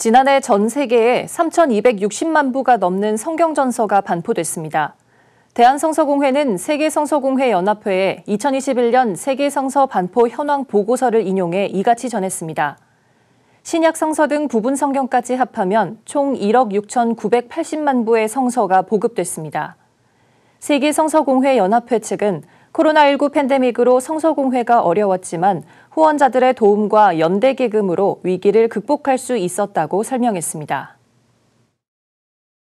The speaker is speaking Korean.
지난해 전 세계에 3,260만 부가 넘는 성경전서가 반포됐습니다. 대한성서공회는 세계성서공회연합회에 2021년 세계성서 반포 현황 보고서를 인용해 이같이 전했습니다. 신약성서 등 부분 성경까지 합하면 총 1억 6,980만 부의 성서가 보급됐습니다. 세계성서공회연합회 측은 코로나19 팬데믹으로 성서공회가 어려웠지만 후원자들의 도움과 연대기금으로 위기를 극복할 수 있었다고 설명했습니다.